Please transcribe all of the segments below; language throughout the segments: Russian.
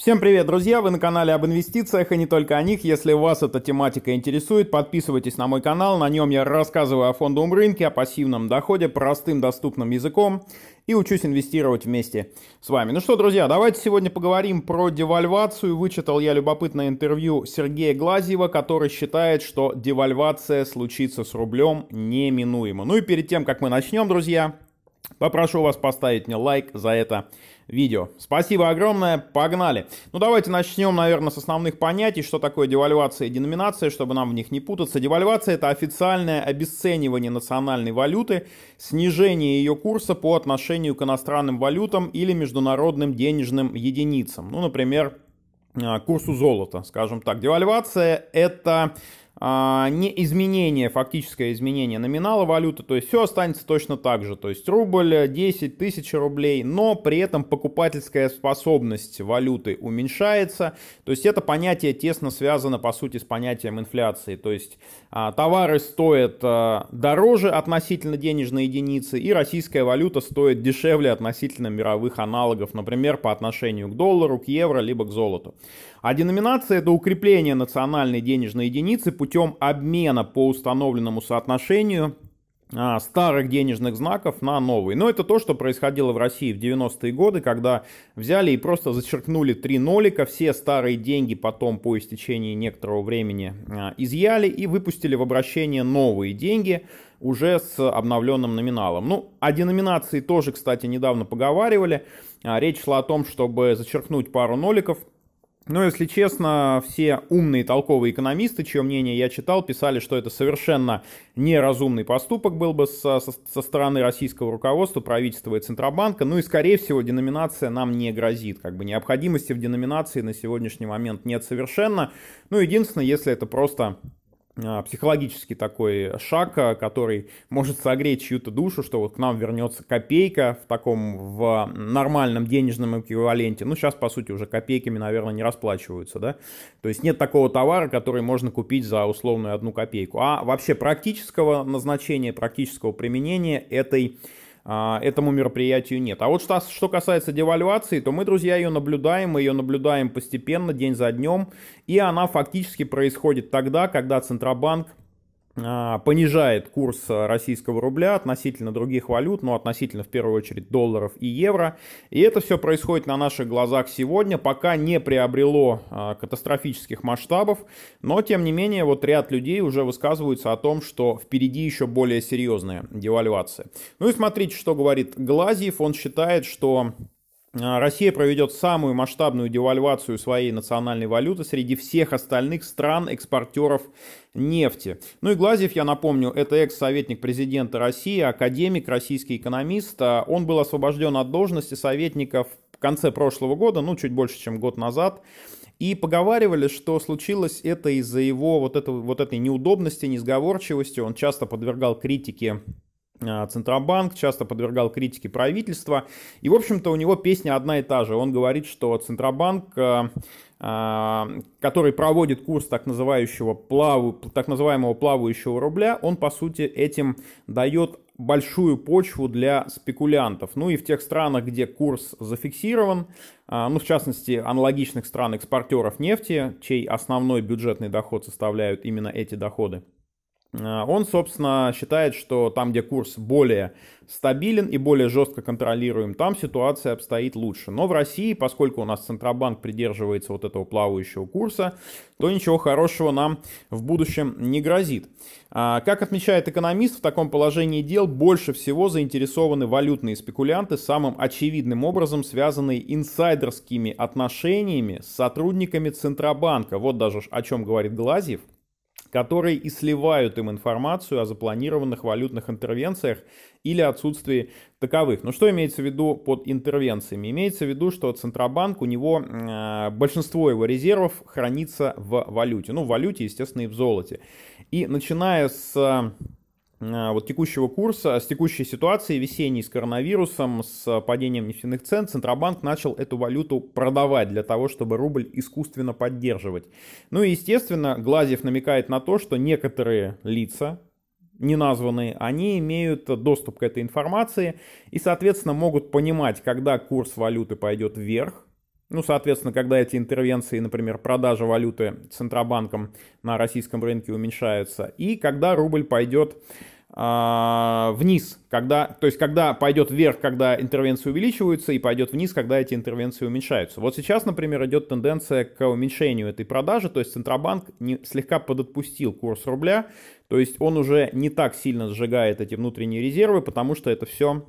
Всем привет, друзья! Вы на канале об инвестициях и не только о них. Если вас эта тематика интересует, подписывайтесь на мой канал. На нем я рассказываю о фондовом рынке, о пассивном доходе, простым доступным языком и учусь инвестировать вместе с вами. Ну что, друзья, давайте сегодня поговорим про девальвацию. Вычитал я любопытное интервью Сергея Глазьева, который считает, что девальвация случится с рублем неминуемо. Ну и перед тем, как мы начнем, друзья, Попрошу вас поставить мне лайк за это видео. Спасибо огромное, погнали. Ну давайте начнем, наверное, с основных понятий, что такое девальвация и деноминация, чтобы нам в них не путаться. Девальвация – это официальное обесценивание национальной валюты, снижение ее курса по отношению к иностранным валютам или международным денежным единицам. Ну, например, а, курсу золота, скажем так. Девальвация – это а, не изменение, фактическое изменение номинала валюты, то есть все останется точно так же, то есть рубль 10 тысяч рублей, но при этом покупательская способность валюты уменьшается, то есть это понятие тесно связано по сути с понятием инфляции, то есть а, товары стоят а, дороже относительно денежной единицы и российская валюта стоит дешевле относительно мировых аналогов, например, по отношению к доллару, к евро, либо к золоту. А деноминация это укрепление национальной денежной единицы путем путем обмена по установленному соотношению а, старых денежных знаков на новые. Но это то, что происходило в России в 90-е годы, когда взяли и просто зачеркнули три нолика, все старые деньги потом по истечении некоторого времени а, изъяли и выпустили в обращение новые деньги уже с обновленным номиналом. Ну, о деноминации тоже, кстати, недавно поговаривали. А, речь шла о том, чтобы зачеркнуть пару ноликов, но, ну, если честно, все умные, толковые экономисты, чье мнение я читал, писали, что это совершенно неразумный поступок был бы со, со, стороны российского руководства, правительства и Центробанка. Ну и, скорее всего, деноминация нам не грозит. Как бы необходимости в деноминации на сегодняшний момент нет совершенно. Ну, единственное, если это просто а, психологический такой шаг, а, который может согреть чью-то душу, что вот к нам вернется копейка в таком в нормальном денежном эквиваленте. Ну, сейчас, по сути, уже копейками, наверное, не расплачиваются, да? То есть нет такого товара, который можно купить за условную одну копейку. А вообще практического назначения, практического применения этой а, этому мероприятию нет. А вот что, что касается девальвации, то мы, друзья, ее наблюдаем, мы ее наблюдаем постепенно, день за днем, и она фактически происходит тогда, когда Центробанк а, понижает курс российского рубля относительно других валют, но ну, относительно в первую очередь долларов и евро. И это все происходит на наших глазах сегодня, пока не приобрело а, катастрофических масштабов, но тем не менее вот ряд людей уже высказываются о том, что впереди еще более серьезная девальвация. Ну и смотрите, что говорит Глазьев, он считает, что а, Россия проведет самую масштабную девальвацию своей национальной валюты среди всех остальных стран-экспортеров нефти. Ну и Глазьев, я напомню, это экс-советник президента России, академик, российский экономист. А, он был освобожден от должности советника в конце прошлого года, ну чуть больше, чем год назад. И поговаривали, что случилось это из-за его вот, этого, вот этой неудобности, несговорчивости. Он часто подвергал критике а, Центробанк часто подвергал критике правительства. И, в общем-то, у него песня одна и та же. Он говорит, что Центробанк, э, э, который проводит курс так, называемого, плаву, так называемого плавающего рубля, он, по сути, этим дает большую почву для спекулянтов. Ну и в тех странах, где курс зафиксирован, э, ну в частности аналогичных стран экспортеров нефти, чей основной бюджетный доход составляют именно эти доходы – Э, он, собственно, считает, что там, где курс более стабилен и более жестко контролируем, там ситуация обстоит лучше. Но в России, поскольку у нас Центробанк придерживается вот этого плавающего курса, то ничего хорошего нам в будущем не грозит. А, как отмечает экономист, в таком положении дел больше всего заинтересованы валютные спекулянты, самым очевидным образом связанные инсайдерскими отношениями с сотрудниками Центробанка. Вот даже о чем говорит Глазьев – которые и сливают им информацию о запланированных валютных интервенциях или отсутствии таковых. Но ну, что имеется в виду под интервенциями? Имеется в виду, что Центробанк, у него э, большинство его резервов хранится в валюте. Ну, в валюте, естественно, и в золоте. И начиная с а, вот текущего курса, с текущей ситуации весенней с коронавирусом, с падением нефтяных цен, Центробанк начал эту валюту продавать для того, чтобы рубль искусственно поддерживать. Ну и, естественно, Глазьев намекает на то, что некоторые лица, неназванные, они имеют доступ к этой информации и, соответственно, могут понимать, когда курс валюты пойдет вверх, ну, соответственно, когда эти интервенции, например, продажа валюты Центробанком на российском рынке уменьшаются, и когда рубль пойдет э, вниз, когда, то есть когда пойдет вверх, когда интервенции увеличиваются, и пойдет вниз, когда эти интервенции уменьшаются. Вот сейчас, например, идет тенденция к уменьшению этой продажи, то есть Центробанк не, слегка подотпустил курс рубля, то есть он уже не так сильно сжигает эти внутренние резервы, потому что это все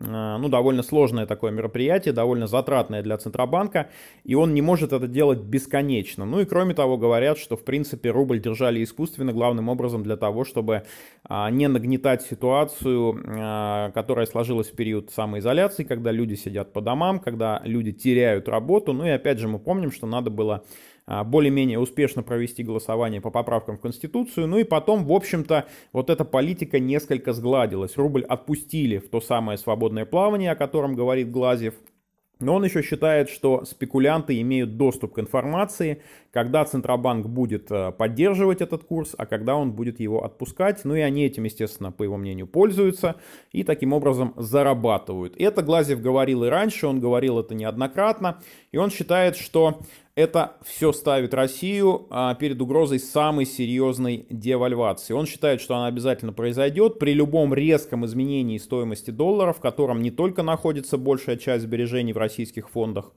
Э, ну, довольно сложное такое мероприятие, довольно затратное для Центробанка, и он не может это делать бесконечно. Ну и кроме того, говорят, что, в принципе, рубль держали искусственно, главным образом для того, чтобы а, не нагнетать ситуацию, э, которая сложилась в период самоизоляции, когда люди сидят по домам, когда люди теряют работу. Ну и опять же, мы помним, что надо было а, более-менее успешно провести голосование по поправкам в Конституцию. Ну и потом, в общем-то, вот эта политика несколько сгладилась. Рубль отпустили в то самое свободное плавание, о котором говорит Глазьев. Но он еще считает, что спекулянты имеют доступ к информации, когда Центробанк будет э, поддерживать этот курс, а когда он будет его отпускать. Ну и они этим, естественно, по его мнению, пользуются и таким образом зарабатывают. Это Глазев говорил и раньше, он говорил это неоднократно. И он считает, что это все ставит Россию а, перед угрозой самой серьезной девальвации. Он считает, что она обязательно произойдет при любом резком изменении стоимости доллара, в котором не только находится большая часть сбережений в российских фондах,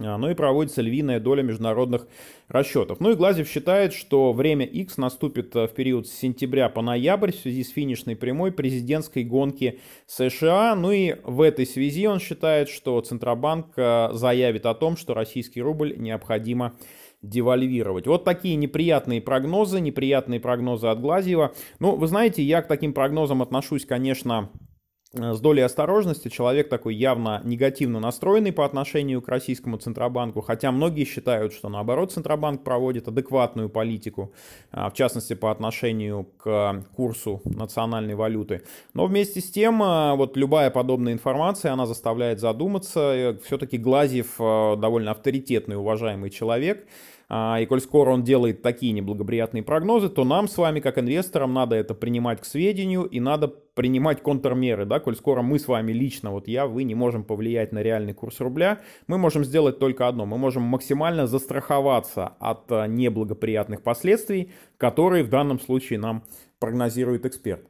а, ну и проводится львиная доля международных расчетов. Ну и Глазев считает, что время X наступит э, в период с сентября по ноябрь в связи с финишной прямой президентской гонки США. Ну и в этой связи он считает, что Центробанк э, заявит о том, что российский рубль необходимо девальвировать. Вот такие неприятные прогнозы, неприятные прогнозы от Глазьева. Ну, вы знаете, я к таким прогнозам отношусь, конечно, Э, с долей осторожности человек такой явно негативно настроенный по отношению к российскому Центробанку, хотя многие считают, что наоборот Центробанк проводит адекватную политику, а, в частности по отношению к курсу национальной валюты. Но вместе с тем, э, вот любая подобная информация, она заставляет задуматься. Э, Все-таки Глазьев довольно авторитетный, уважаемый человек, а, и коль скоро он делает такие неблагоприятные прогнозы, то нам с вами, как инвесторам, надо это принимать к сведению и надо принимать контрмеры, да, коль скоро мы с вами лично, вот я, вы не можем повлиять на реальный курс рубля, мы можем сделать только одно, мы можем максимально застраховаться от э, неблагоприятных последствий, которые в данном случае нам прогнозирует эксперт.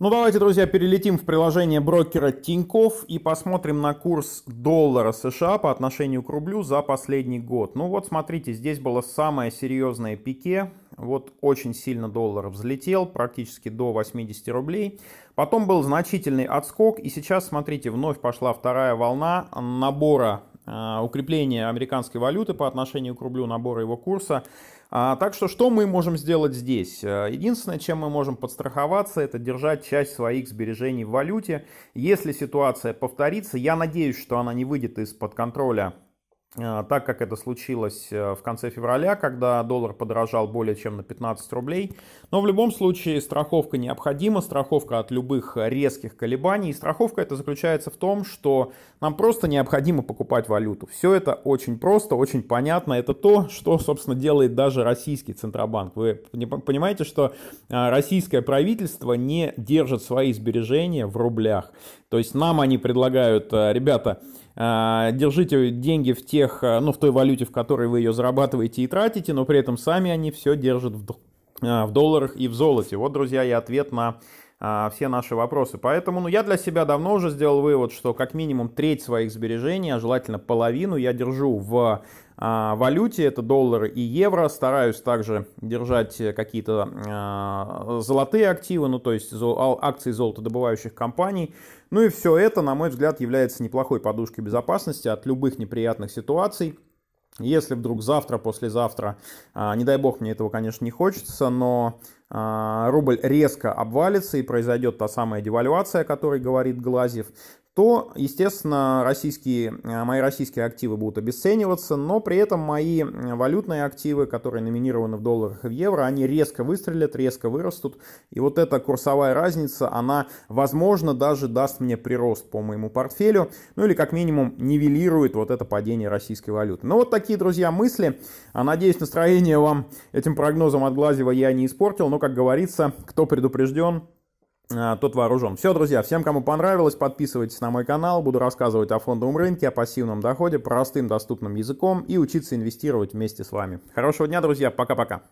Ну давайте, друзья, перелетим в приложение брокера Тиньков и посмотрим на курс доллара США по отношению к рублю за последний год. Ну вот, смотрите, здесь было самое серьезное пике. Вот очень сильно доллар взлетел, практически до 80 рублей. Потом был значительный отскок, и сейчас, смотрите, вновь пошла вторая волна набора э, укрепления американской валюты по отношению к рублю, набора его курса. А, так что что мы можем сделать здесь? Э, единственное, чем мы можем подстраховаться, это держать часть своих сбережений в валюте. Если ситуация повторится, я надеюсь, что она не выйдет из-под контроля а, так как это случилось э, в конце февраля, когда доллар подорожал более чем на 15 рублей. Но в любом случае страховка необходима, страховка от любых резких колебаний. И страховка это заключается в том, что нам просто необходимо покупать валюту. Все это очень просто, очень понятно. Это то, что, собственно, делает даже российский Центробанк. Вы понимаете, что э, российское правительство не держит свои сбережения в рублях. То есть нам они предлагают, э, ребята, а, держите деньги в тех, а, ну, в той валюте, в которой вы ее зарабатываете и тратите, но при этом сами они все держат в, а, в долларах и в золоте. Вот, друзья, и ответ на а, все наши вопросы. Поэтому ну, я для себя давно уже сделал вывод, что как минимум треть своих сбережений, а желательно половину, я держу в а, валюте, это доллары и евро. Стараюсь также держать какие-то а, золотые активы, ну то есть зо, а, акции золотодобывающих компаний. Ну и все это, на мой взгляд, является неплохой подушкой безопасности от любых неприятных ситуаций. Если вдруг завтра, послезавтра, а, не дай бог мне этого, конечно, не хочется, но а, рубль резко обвалится и произойдет та самая девальвация, о которой говорит Глазьев то, естественно, российские, э, мои российские активы будут обесцениваться, но при этом мои э, валютные активы, которые номинированы в долларах и в евро, они резко выстрелят, резко вырастут. И вот эта курсовая разница, она, возможно, даже даст мне прирост по моему портфелю, ну или как минимум нивелирует вот это падение российской валюты. Ну вот такие, друзья, мысли. А надеюсь, настроение вам этим прогнозом от Глазева я не испортил, но, как говорится, кто предупрежден, а, тот вооружен. Все, друзья, всем, кому понравилось, подписывайтесь на мой канал. Буду рассказывать о фондовом рынке, о пассивном доходе, простым доступным языком и учиться инвестировать вместе с вами. Хорошего дня, друзья. Пока-пока.